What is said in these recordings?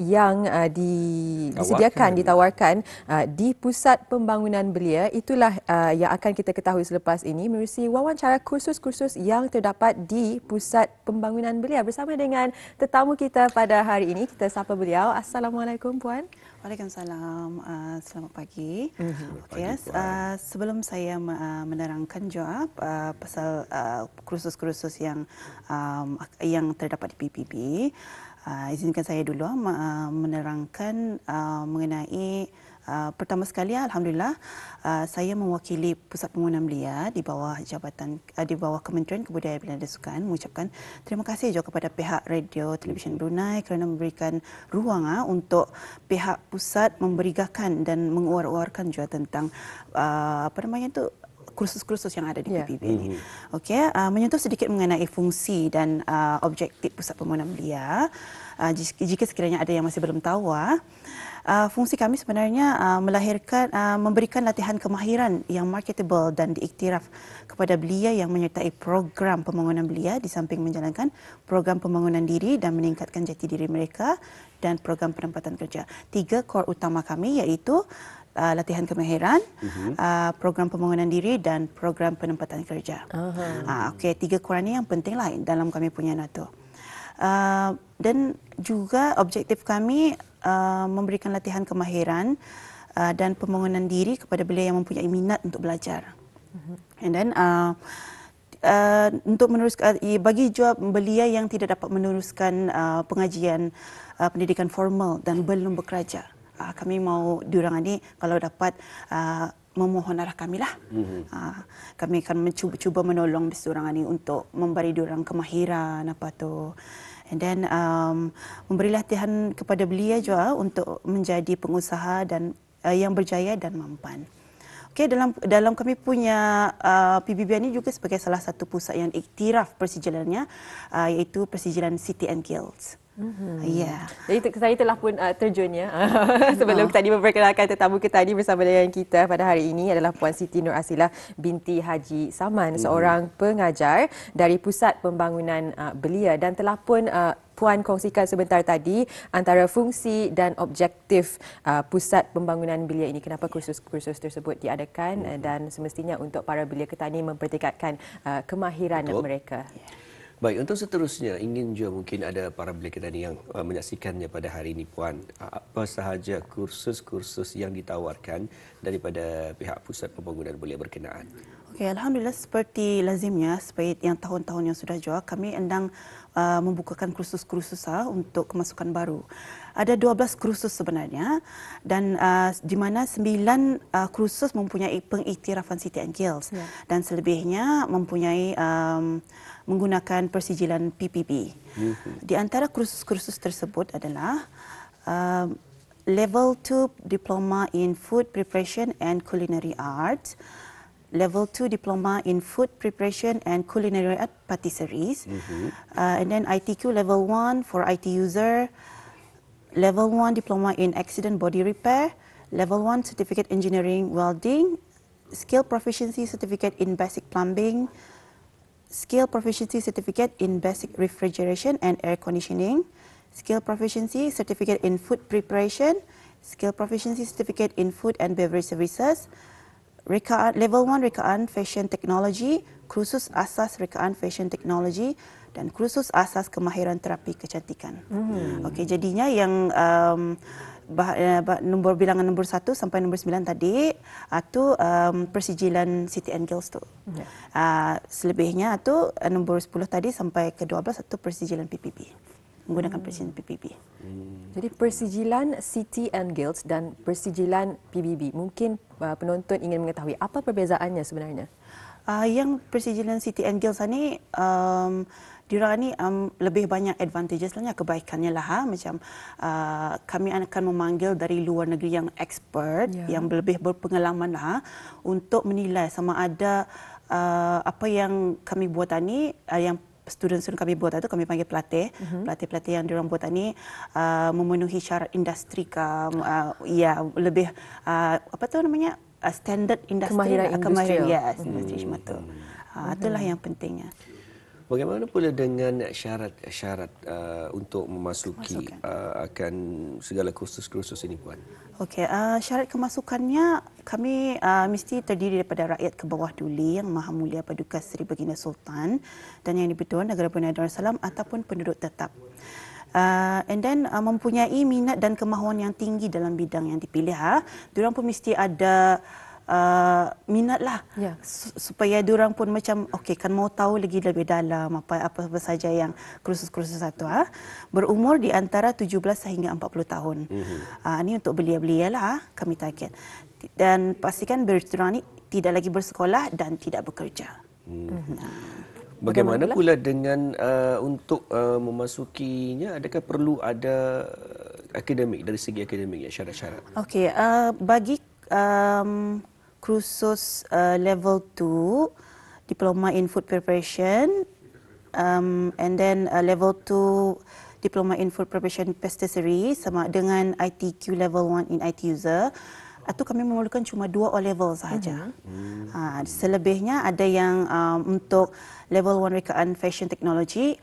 yang uh, di, disediakan ditawarkan uh, di pusat pembangunan belia itulah uh, yang akan kita ketahui selepas ini melalui wawancara kursus-kursus yang terdapat di pusat pembangunan belia bersama dengan tetamu kita pada hari ini kita sapa beliau assalamualaikum puan Waalaikumsalam. Uh, selamat pagi. Mhm. Selamat pagi yes. uh, sebelum saya uh, menerangkan jawab uh, pasal uh, kursus-kursus yang um, yang terdapat di PPB, uh, Uh, izinkan saya dulu uh, menerangkan uh, mengenai uh, pertama sekali alhamdulillah uh, saya mewakili Pusat pengurusan Belia di bawah jabatan uh, di bawah Kementerian Kebudayaan Belia dan Sukan mengucapkan terima kasih juga kepada pihak radio televisyen Brunei kerana memberikan ruang uh, untuk pihak pusat memberigakan dan menguar-uarkan juga tentang uh, apa namanya tu kursus-kursus yang ada di yeah. PBB ini. mm mm-hmm. Okey, uh, ah, menyentuh sedikit mengenai fungsi dan uh, objektif Pusat Pembangunan Belia. Uh, jika sekiranya ada yang masih belum tahu, uh, fungsi kami sebenarnya uh, melahirkan uh, memberikan latihan kemahiran yang marketable dan diiktiraf kepada belia yang menyertai program pembangunan belia di samping menjalankan program pembangunan diri dan meningkatkan jati diri mereka dan program penempatan kerja. Tiga core utama kami iaitu uh, latihan kemahiran, uh-huh. uh, program pembangunan diri dan program penempatan kerja. Uh-huh. Uh, Okey, tiga kurang ini yang penting lain dalam kami punya NATO. Uh, dan juga objektif kami uh, memberikan latihan kemahiran uh, dan pembangunan diri kepada belia yang mempunyai minat untuk belajar. Uh-huh. And then uh, Uh, untuk meneruskan bagi jawab belia yang tidak dapat meneruskan uh, pengajian uh, pendidikan formal dan belum bekerja. Uh, uh, kami mau diorang ini kalau dapat uh, memohon arah kami lah. Mm-hmm. Uh, kami akan mencuba cuba menolong diorang ini untuk memberi diorang kemahiran apa tu. And then um, memberi latihan kepada belia juga untuk menjadi pengusaha dan uh, yang berjaya dan mampan. Okey dalam dalam kami punya uh, PBB ini juga sebagai salah satu pusat yang iktiraf persijilannya uh, iaitu persijilan City and Guilds. Mm-hmm. Yeah. Ya. Jadi saya telah pun uh, terjun ya mhm. sebelum tadi memperkenalkan tetamu kita tadi bersama dengan kita pada hari ini adalah Puan Siti Nur Asila binti Haji Saman mm-hmm. seorang pengajar dari Pusat Pembangunan uh, Belia dan telah pun uh, Puan kongsikan sebentar tadi antara fungsi dan objektif uh, pusat pembangunan bilia ini. Kenapa kursus-kursus tersebut diadakan uh, dan semestinya untuk para bilia ketani mempertingkatkan uh, kemahiran Betul. mereka. Baik, untuk seterusnya ingin juga mungkin ada para bilia kita ini yang uh, menyaksikannya pada hari ini puan apa sahaja kursus-kursus yang ditawarkan daripada pihak pusat pembangunan bilia berkenaan. Okay, alhamdulillah seperti lazimnya seperti yang tahun-tahun yang sudah jua kami endang uh, membukakan kursus-kursus uh, untuk kemasukan baru. Ada 12 kursus sebenarnya dan uh, di mana 9 uh, kursus mempunyai pengiktirafan Siti Angels yeah. dan selebihnya mempunyai um, menggunakan persijilan PPB. Mm-hmm. Di antara kursus-kursus tersebut adalah um, level 2 diploma in food preparation and culinary arts. level two diploma in food preparation and culinary at patisseries. Mm -hmm. uh, and then ITQ level one for IT user, level one diploma in accident body repair, level one certificate engineering welding, skill proficiency certificate in basic plumbing, skill proficiency certificate in basic refrigeration and air conditioning, skill proficiency certificate in food preparation, skill proficiency certificate in food and beverage services, rekaan level 1 rekaan fashion technology, kursus asas rekaan fashion technology dan kursus asas kemahiran terapi kecantikan. Hmm. Okey jadinya yang um, bah, eh, bah, nombor bilangan nombor 1 sampai nombor 9 tadi atau ah, um, persijilan City and Guilds tu. Yeah. Hmm. Uh, selebihnya itu eh, nombor 10 tadi sampai ke 12 itu persijilan PPP menggunakan persijilan PBB. Hmm. Jadi persijilan City and Guilds dan persijilan PBB. Mungkin uh, penonton ingin mengetahui apa perbezaannya sebenarnya? Uh, yang persijilan City and Guilds ini, um, diorang ini um, lebih banyak advantages lah, kebaikannya lah. Ha. Macam uh, kami akan memanggil dari luar negeri yang expert, yeah. yang lebih berpengalaman lah, ha, untuk menilai sama ada uh, apa yang kami buat ini, uh, yang student-student kami buat itu kami panggil pelatih. Mm-hmm. Pelatih-pelatih yang diorang buat ini uh, memenuhi syarat industri ke uh, ya lebih uh, apa tu namanya uh, standard industri lah, kemahiran, industri, kemahiran ya. industri hmm. semua tu. Uh, mhm. itulah yang pentingnya. Bagaimana pula dengan syarat-syarat uh, untuk memasuki uh, akan segala kursus-kursus ini puan? Okey, uh, syarat kemasukannya kami uh, mesti terdiri daripada rakyat ke bawah duli yang Maha Mulia Paduka Seri Baginda Sultan dan yang dipertuan Negara Brunei Darussalam ataupun penduduk tetap. Uh, and then uh, mempunyai minat dan kemahuan yang tinggi dalam bidang yang dipilih ha. Diorang pun mesti ada uh, lah yeah. supaya orang pun macam okay kan mau tahu lagi lebih dalam apa apa saja yang kursus-kursus satu ah berumur di antara 17 sehingga 40 tahun. Mm-hmm. Uh, ini untuk belia-belia lah ah, kami target. Dan pastikan berjuran ini tidak lagi bersekolah dan tidak bekerja. Mm-hmm. Bagaimana pula dengan uh, untuk uh, memasukinya adakah perlu ada uh, akademik dari segi akademik syarat-syarat? Okey, uh, bagi um, kursus uh, level 2 diploma in food preparation um, and then uh, level 2 diploma in food preparation pastry sama dengan ITQ level 1 in IT user atau kami memerlukan cuma dua O level sahaja. Mm-hmm. Uh, selebihnya ada yang um, untuk level 1 rekaan fashion technology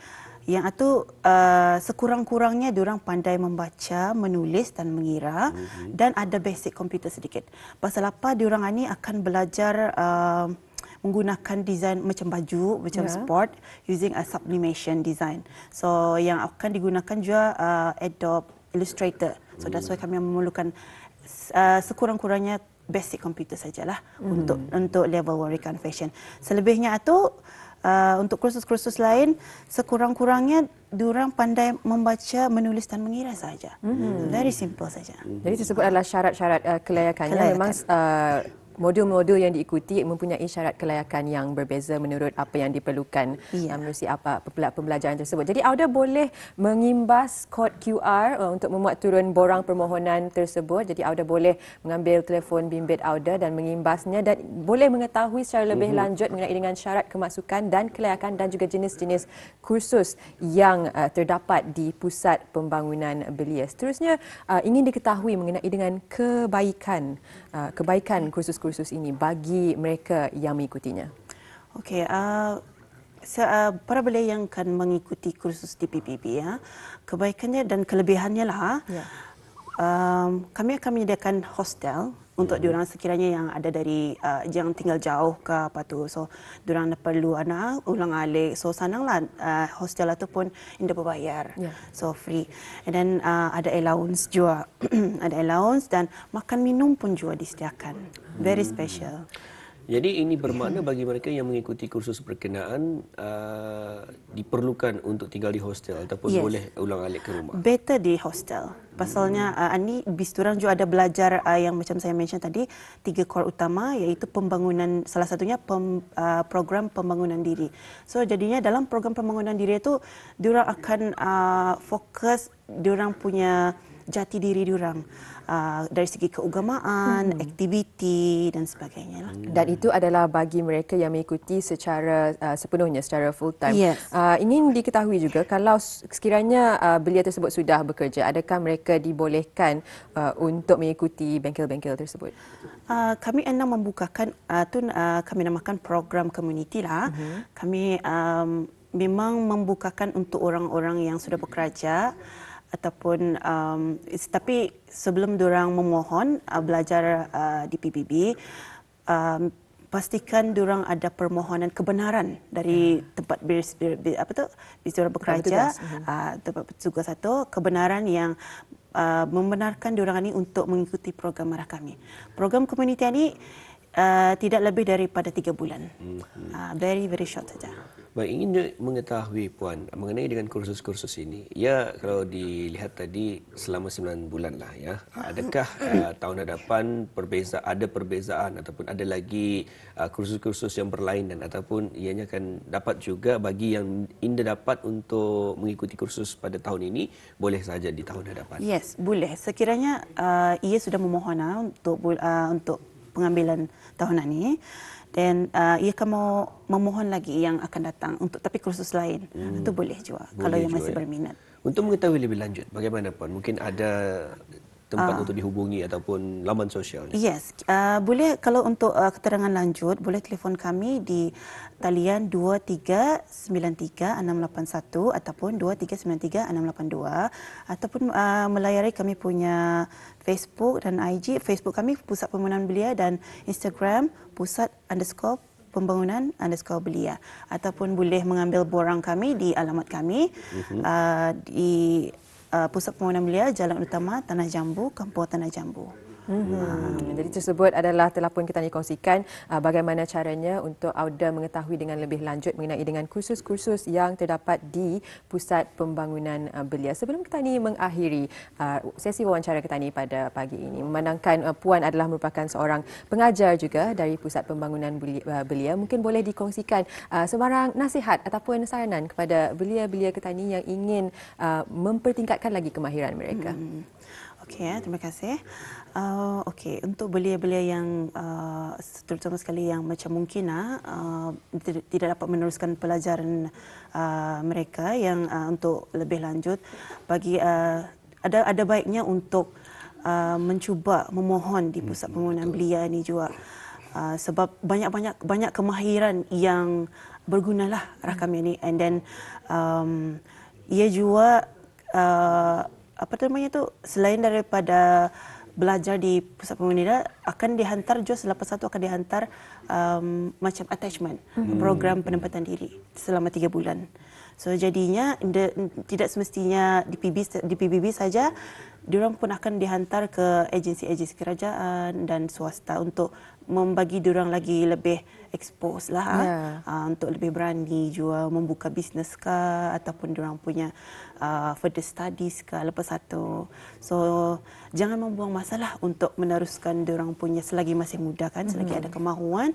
yang itu uh, sekurang-kurangnya diorang pandai membaca, menulis dan mengira mm-hmm. dan ada basic komputer sedikit. Pasal apa diorang ini akan belajar uh, menggunakan design macam baju macam yeah. sport using a sublimation design. So yang akan digunakan juga uh, Adobe Illustrator. So mm. that's why hmm. kami memerlukan uh, sekurang-kurangnya basic komputer sajalah mm. untuk untuk level warikan fashion. Selebihnya itu uh, untuk kursus-kursus lain sekurang-kurangnya diorang pandai membaca, menulis dan mengira saja. hmm Very simple saja. Jadi tersebut adalah syarat-syarat uh, ah, kelayakan. kelayakan. memang uh, modul-modul yang diikuti mempunyai syarat kelayakan yang berbeza menurut apa yang diperlukan yeah. Uh, melalui apa pembelajaran tersebut. Jadi Auda boleh mengimbas kod QR uh, untuk memuat turun borang permohonan tersebut. Jadi Auda boleh mengambil telefon bimbit Auda dan mengimbasnya dan boleh mengetahui secara lebih mhm. lanjut mengenai dengan syarat kemasukan dan kelayakan dan juga jenis-jenis kursus yang uh, terdapat di pusat pembangunan belia. Seterusnya ingin diketahui mengenai dengan kebaikan kebaikan kursus-kursus kursus ini bagi mereka yang mengikutinya? Okey, uh... So, uh, para belia yang akan mengikuti kursus di PPP ya kebaikannya dan kelebihannya lah ha. yeah um, kami akan menyediakan hostel untuk mm-hmm. diorang sekiranya yang ada dari uh, yang tinggal jauh ke apa tu so diorang perlu anak ulang alik so sananglah uh, eh, hostel ataupun indah berbayar yeah. so free and then uh, ada allowance juga ada allowance dan makan minum pun juga disediakan hmm very special jadi ini bermakna bagi mereka yang mengikuti kursus perkenaan uh, ah, diperlukan untuk tinggal di hostel ataupun yes. boleh ulang-alik ke rumah. Better di hostel. Pasalnya uh, ani bisturang juga ada belajar uh, yang macam saya mention tadi tiga core utama iaitu pembangunan salah satunya pem, uh, program pembangunan diri. So jadinya dalam program pembangunan diri itu diorang akan uh, fokus diorang punya jati diri diorang. Uh, dari segi keugamaan, hmm. aktiviti dan sebagainya. Lah. Hmm. Dan itu adalah bagi mereka yang mengikuti secara uh, sepenuhnya, secara full time. Yes. Uh, ingin diketahui juga, kalau sekiranya uh, belia tersebut sudah bekerja, adakah mereka dibolehkan uh, untuk mengikuti bengkel-bengkel tersebut? Uh, kami enam membukakan, uh, tu, uh, kami namakan program community. Lah. Uh-huh. Kami um, memang membukakan untuk orang-orang yang sudah bekerja ataupun um, tapi sebelum orang memohon uh, belajar uh, di PBB um, pastikan orang ada permohonan kebenaran dari hmm. tempat biris, biris, biris, apa tu bisura bekerja tempat juga satu mhm. uh, kebenaran yang uh, membenarkan orang ini untuk mengikuti program arah kami program komuniti ini uh, tidak lebih daripada tiga bulan hmm. uh, very very short saja. Baik ingin mengetahui puan mengenai dengan kursus-kursus ini. Ya, kalau dilihat tadi selama 9 bulan lah ya. Adakah uh, tahun hadapan perbeza ada perbezaan ataupun ada lagi uh, kursus-kursus yang berlainan ataupun ianya akan dapat juga bagi yang indah dapat untuk mengikuti kursus pada tahun ini boleh saja di tahun hadapan. Yes, boleh. Sekiranya uh, ia sudah memohon uh, untuk uh, untuk pengambilan tahunan ini dan uh, ia akan mau memohon lagi yang akan datang untuk tapi kursus lain hmm. itu boleh juga boleh kalau yang masih ya. berminat untuk mengetahui lebih lanjut bagaimana pun mungkin ada tempat uh, untuk dihubungi ataupun laman sosial ni? Yes, uh, boleh kalau untuk uh, keterangan lanjut boleh telefon kami di talian 2393681 ataupun 2393682 ataupun uh, melayari kami punya Facebook dan IG. Facebook kami Pusat Pembangunan Belia dan Instagram Pusat underscore pembangunan underscore belia ataupun boleh mengambil borang kami di alamat kami uh-huh. uh, di Uh, pusat permohonan belia Jalan Utama Tanah Jambu, Kampung Tanah Jambu. Hmm. Hmm. Jadi tersebut adalah telah pun kita dikongsikan uh, bagaimana caranya untuk Auda mengetahui dengan lebih lanjut mengenai dengan kursus-kursus yang terdapat di Pusat Pembangunan uh, Belia. Sebelum kita ini mengakhiri uh, sesi wawancara kita ini pada pagi ini, memandangkan uh, Puan adalah merupakan seorang pengajar juga dari Pusat Pembangunan Belia, uh, belia. mungkin boleh dikongsikan uh, sebarang nasihat ataupun saranan kepada belia-belia kita ini yang ingin uh, mempertingkatkan lagi kemahiran mereka. Hmm. Okay, ya, eh. terima kasih. Uh, Okey, untuk belia-belia yang uh, terutama sekali yang macam mungkin ah, uh, tidak dapat meneruskan pelajaran uh, mereka yang uh, untuk lebih lanjut, bagi uh, ada ada baiknya untuk uh, mencuba memohon di pusat pembangunan hmm, belia ini juga. Uh, sebab banyak-banyak banyak kemahiran yang bergunalah rakam hmm. ini. And then, um, ia juga... Uh, apa namanya tu selain daripada belajar di pusat pembinaan akan dihantar juga selepas satu akan dihantar um, macam attachment hmm. program penempatan diri selama tiga bulan. So jadinya de, tidak semestinya di PBB di PBB saja diorang pun akan dihantar ke agensi-agensi kerajaan dan swasta untuk membagi orang lagi lebih expose lah yeah. Ya. ha, untuk lebih berani jual membuka bisnes ke ataupun orang punya uh, further studies ke lepas satu so jangan membuang masalah untuk meneruskan orang punya selagi masih muda kan selagi mm-hmm. ada kemahuan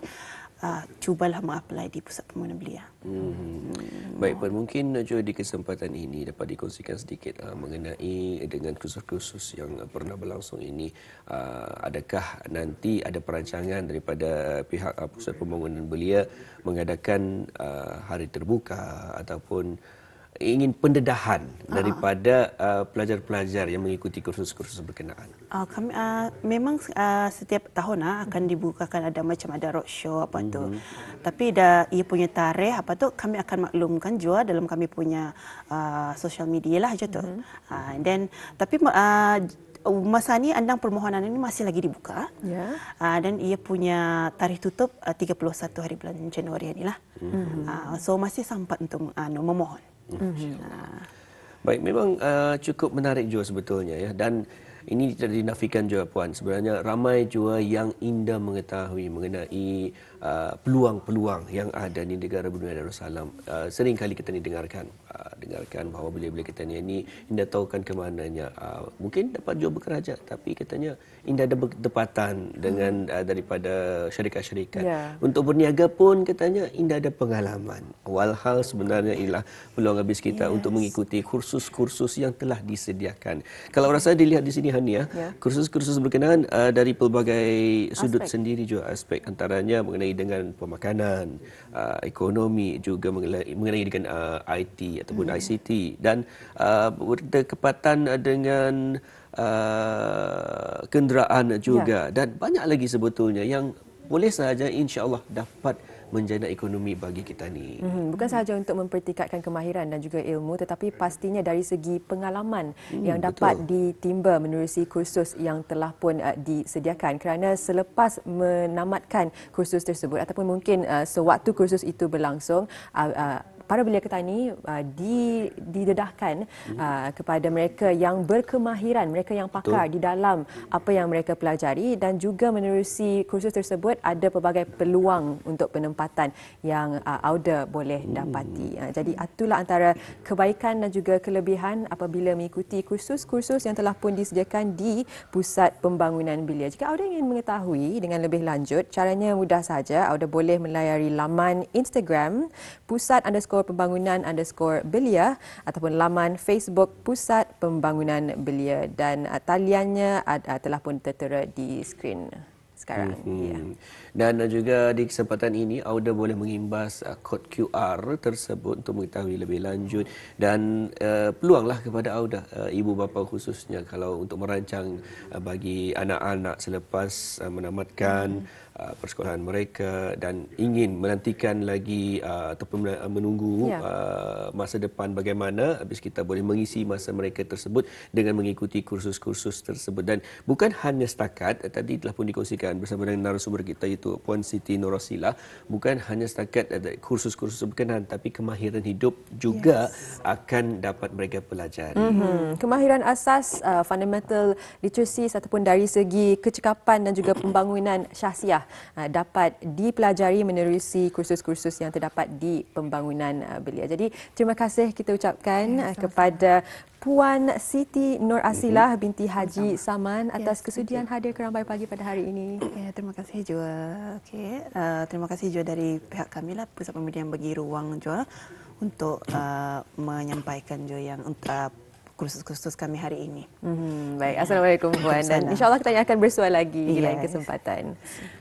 uh, cubalah mengapply di pusat pembangunan belia. Hmm. Baik Puan, mungkin juga di kesempatan ini dapat dikongsikan sedikit uh, mengenai dengan kursus-kursus yang pernah berlangsung ini. Uh, adakah nanti ada perancangan daripada pihak uh, pusat pembangunan belia mengadakan uh, hari terbuka ataupun ingin pendedahan ah. daripada uh, pelajar-pelajar yang mengikuti kursus-kursus berkenaan. Uh, kami uh, memang uh, setiap tahun uh, akan dibukakan ada macam ada rock show apa tu. Mm-hmm. Tapi dah ia punya tarikh apa tu kami akan maklumkan juga dalam kami punya uh, social media lah aja tu. Mm-hmm. Uh, then tapi uh, masa ni andang permohonan ini masih lagi dibuka. Yeah. Ya. Uh, dan ia punya tarikh tutup uh, 31 hari bulan Januari inilah. Mm-hmm. Uh, so masih sempat untuk uh, memohon. Mm-hmm. Baik, memang uh, cukup menarik juga sebetulnya ya dan ini tidak dinafikan juga puan. Sebenarnya ramai juga yang indah mengetahui mengenai Uh, peluang-peluang yang ada di negara Brunei Darussalam. Uh, sering kali kita ni dengarkan uh, dengarkan bahawa bila-bila kita ni ini anda tahu kan kemana nya. Uh, mungkin dapat jawab bekerja tapi katanya anda ada berdepatan dengan hmm. uh, daripada syarikat-syarikat. Yeah. Untuk berniaga pun katanya anda ada pengalaman. Walhal sebenarnya ialah peluang habis kita yes. untuk mengikuti kursus-kursus yang telah disediakan. Kalau rasa dilihat di sini Hania, ya, yeah. kursus-kursus berkenaan uh, dari pelbagai sudut aspek. sendiri juga aspek antaranya mengenai dengan pemakanan, uh, ekonomi juga mengenai dengan uh, IT ataupun hmm. ICT dan uh, berdekatan uh, dengan uh, kenderaan juga ya. dan banyak lagi sebetulnya yang boleh sahaja insya-Allah dapat uh, menjana ekonomi bagi kita ni. Hmm, bukan sahaja untuk mempertingkatkan kemahiran dan juga ilmu tetapi pastinya dari segi pengalaman hmm, yang dapat betul. ditimba menerusi kursus yang telah pun uh, disediakan kerana selepas menamatkan kursus tersebut ataupun mungkin uh, sewaktu kursus itu berlangsung uh, uh, para belia ketani uh, di didedahkan hmm. uh, kepada mereka yang berkemahiran, mereka yang pakar Betul. di dalam apa yang mereka pelajari dan juga menerusi kursus tersebut ada pelbagai peluang untuk penempatan yang uh, auda boleh hmm. dapati. Uh, jadi itulah antara kebaikan dan juga kelebihan apabila mengikuti kursus-kursus yang telah pun disediakan di pusat pembangunan belia. Jika auda ingin mengetahui dengan lebih lanjut, caranya mudah saja. Auda boleh melayari laman Instagram pusat underscore underscore pembangunan underscore belia ataupun laman Facebook Pusat Pembangunan Belia dan uh, taliannya uh, telah pun tertera di skrin sekarang. Mm-hmm. Dan uh, juga di kesempatan ini, Auda boleh mengimbas uh, kod QR tersebut untuk mengetahui lebih lanjut dan uh, peluanglah kepada Auda, uh, ibu bapa khususnya kalau untuk merancang uh, bagi anak-anak selepas uh, menamatkan mm-hmm. Uh, persekolahan mereka dan ingin menantikan lagi uh, ataupun menunggu ya. Uh, masa depan bagaimana habis kita boleh mengisi masa mereka tersebut dengan mengikuti kursus-kursus tersebut dan bukan hanya setakat eh, tadi telah pun dikongsikan bersama dengan narasumber kita iaitu Puan Siti Norosila bukan hanya setakat eh, kursus-kursus berkenaan tapi kemahiran hidup juga yes. akan dapat mereka pelajari mm-hmm. kemahiran asas uh, fundamental literacy ataupun dari segi kecekapan dan juga pembangunan syahsiah Uh, dapat dipelajari menerusi kursus-kursus yang terdapat di pembangunan uh, belia. Jadi terima kasih kita ucapkan ya, uh, kepada Puan Siti Nur Asilah mhm. binti Haji Saman atas kesudian hadir ke Rambai Pagi pada hari ini. Ya, terima kasih juga. Okay. Uh, terima kasih juga dari pihak kami, lah, Pusat Pemilihan bagi ruang juga untuk uh, menyampaikan juga yang uh, kursus-kursus kami hari ini. Mm-hmm. Baik, Assalamualaikum Puan. Dan insyaAllah kita akan bersua lagi di lain kesempatan.